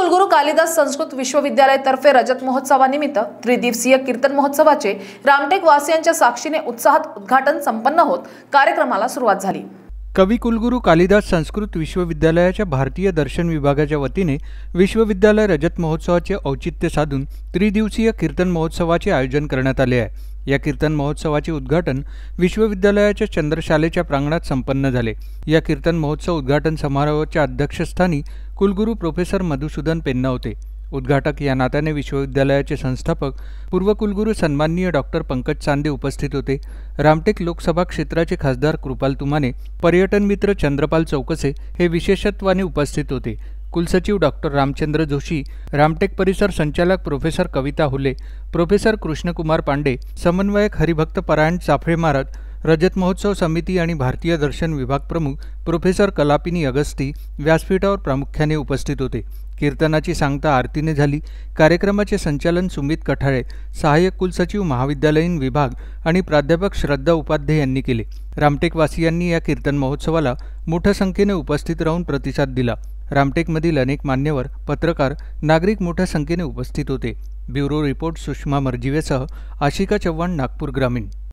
कुलगुरु कालिदास संस्कृत विश्वविद्यालयातर्फे रजत महोत्सवानिमित्त त्रिदिवसीय कीर्तन महोत्सवाचे रामटेक वासियांच्या साक्षीने उत्साहात उद्घाटन संपन्न होत कार्यक्रमाला सुरुवात झाली कवी कुलगुरू कालिदास संस्कृत विश्वविद्यालयाच्या भारतीय दर्शन विभागाच्या वतीने विश्वविद्यालय रजत महोत्सवाचे औचित्य साधून त्रिदिवसीय कीर्तन महोत्सवाचे आयोजन करण्यात आले आहे या कीर्तन महोत्सवाचे उद्घाटन विश्वविद्यालयाच्या चंद्रशालेच्या प्रांगणात संपन्न झाले या कीर्तन महोत्सव उद्घाटन समारोहाच्या अध्यक्षस्थानी कुलगुरू प्रोफेसर मधुसूदन पेन्ना होते उद्घाटक या नात्याने विश्वविद्यालयाचे संस्थापक पूर्व कुलगुरू सन्माननीय डॉक्टर पंकज चांदे उपस्थित होते रामटेक लोकसभा क्षेत्राचे खासदार कृपाल तुमाने पर्यटन मित्र चंद्रपाल चौकसे हे विशेषत्वाने उपस्थित होते कुलसचिव डॉक्टर रामचंद्र जोशी रामटेक परिसर संचालक प्रोफेसर कविता हुले प्रोफेसर कृष्णकुमार पांडे समन्वयक हरिभक्त परायण चाफळे मारत, रजत महोत्सव समिती आणि भारतीय दर्शन विभाग प्रमुख प्रोफेसर कलापिनी अगस्ती व्यासपीठावर प्रामुख्याने उपस्थित होते कीर्तनाची सांगता आरतीने झाली कार्यक्रमाचे संचालन सुमित कठाळे सहाय्यक कुलसचिव महाविद्यालयीन विभाग आणि प्राध्यापक श्रद्धा उपाध्ये यांनी केले रामटेकवासियांनी या कीर्तन महोत्सवाला मोठ्या संख्येने उपस्थित राहून प्रतिसाद दिला रामटेकमधील अनेक मान्यवर पत्रकार नागरिक मोठ्या संख्येने उपस्थित होते ब्युरो रिपोर्ट सुषमा मर्जीवेसह आशिका चव्हाण नागपूर ग्रामीण